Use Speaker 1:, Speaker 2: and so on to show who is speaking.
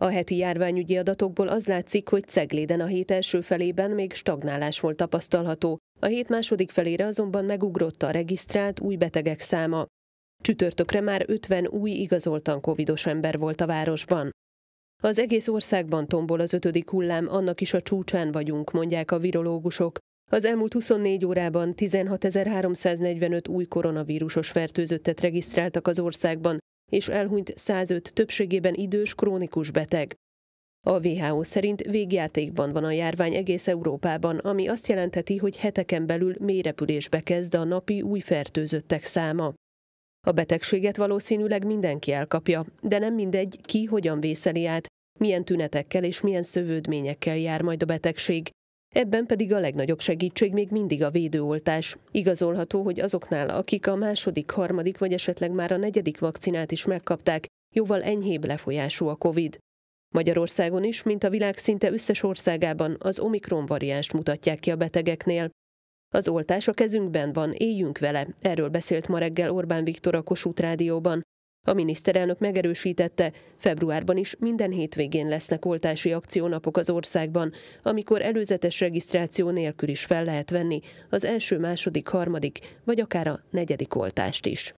Speaker 1: A heti járványügyi adatokból az látszik, hogy Cegléden a hét első felében még stagnálás volt tapasztalható, a hét második felére azonban megugrott a regisztrált új betegek száma. Csütörtökre már 50 új igazoltan covidos ember volt a városban. Az egész országban tombol az ötödik hullám, annak is a csúcsán vagyunk, mondják a virológusok. Az elmúlt 24 órában 16.345 új koronavírusos fertőzöttet regisztráltak az országban, és elhunyt 105 többségében idős krónikus beteg. A WHO szerint végjátékban van a járvány egész Európában, ami azt jelenteti, hogy heteken belül mélyrepülésbe kezd a napi új fertőzöttek száma. A betegséget valószínűleg mindenki elkapja, de nem mindegy, ki hogyan vészeli át, milyen tünetekkel és milyen szövődményekkel jár majd a betegség, Ebben pedig a legnagyobb segítség még mindig a védőoltás. Igazolható, hogy azoknál, akik a második, harmadik vagy esetleg már a negyedik vakcinát is megkapták, jóval enyhébb lefolyású a COVID. Magyarországon is, mint a világ szinte összes országában az Omikron variást mutatják ki a betegeknél. Az oltás a kezünkben van, éljünk vele, erről beszélt ma reggel Orbán Viktor a Kossuth Rádióban. A miniszterelnök megerősítette, februárban is minden hétvégén lesznek oltási akciónapok az országban, amikor előzetes regisztráció nélkül is fel lehet venni az első, második, harmadik vagy akár a negyedik oltást is.